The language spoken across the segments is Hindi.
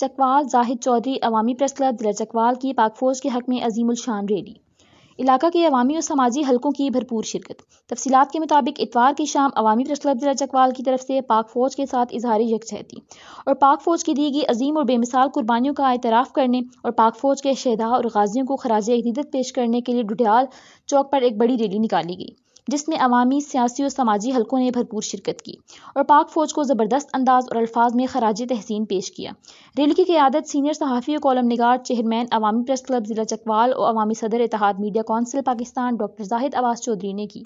चकवाल जाहिद चौधरी अवामी प्रेस क्लब जिला चकवाल की पाक फौज के हक में अजीम शान रैली इलाका के अवामी और समाजी हलकों की भरपूर शिरकत तफसीत के मुताबिक इतवार की शाम अवामी प्रेस क्लब जिला चकवाल की तरफ से पाक फौज के साथ इजहार यकजहती और पाक फौज की दी गई अजीम और बेमिसाल कुर्बानियों का एतराफ़ करने और पाक फौज के शहदा और गाजियों को खराज अदीदत पेश करने के लिए डुडियाल चौक पर एक बड़ी रैली निकाली गई जिसमें अवामी सियासी और समाजी हलकों ने भरपूर शिरकत की और पाक फौज को ज़बरदस्त अंदाज और अल्फाज में खराज तहसीन पेश किया रैली की क्यादत सीनियर सहाफ़ी और कॉलम निगार चेयरमैन अवामी प्रेस क्लब ज़िला चकवाल और अवामी सदर इतिहाद media council Pakistan doctor Zahid आवाज़ चौधरी ने की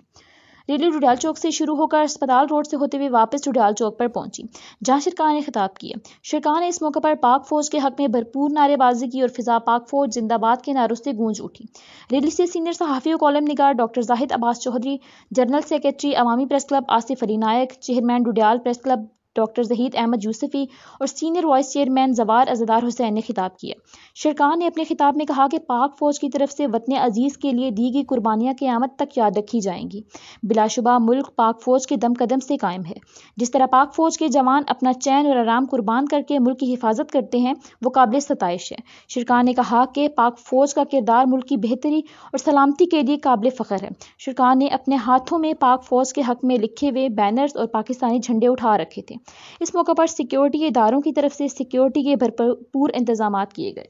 रेलवे डुडियाल चौक से शुरू होकर अस्पताल रोड से होते हुए वापस डुडियाल चौक पर पहुंची जहां शिरकाह ने खिताब किया शिरकाह ने इस मौके पर पाक फौज के हक में भरपूर नारेबाजी की और फिजा पाक फौज जिंदाबाद के नारों से गूंज उठी रेली से सीनियर सहाफ़ी कॉलम निगार doctor Zahid Abbas Chaudhry general secretary Awami press club Asif Ali Naik chairman Dudial press club doctor Zahid Ahmed Yousafi और सीनियर वाइस चेयरमैन जवार अजदार हुसैन ने खिताब किया शिरकान ने अपने खिताब में कहा कि पाक फ़ौज की तरफ से वतन अजीज़ के लिए दी गई कुर्बानियाँ क़्यामत तक याद रखी जाएंगी बिलाशुबा मुल्क पाक फ़ौज के दम कदम से कायम है जिस तरह पाक फ़ौज के जवान अपना चैन और आराम कुर्बान करके मुल्क की हिफाजत करते हैं वो काबिल सतश है शिरकान ने कहा कि पाक फ़ौज का किरदार मुल्क की बेहतरी और सलामती के लिए काबिल फ़ख्र है शिरकान ने अपने हाथों में पाक फ़ौज के हक में लिखे हुए बैनर्स और पाकिस्तानी झंडे उठा रखे थे इस मौके पर सिक्योरिटी इदारों की तरफ से सिक्योरिटी के भरपूर इंतजाम किए गए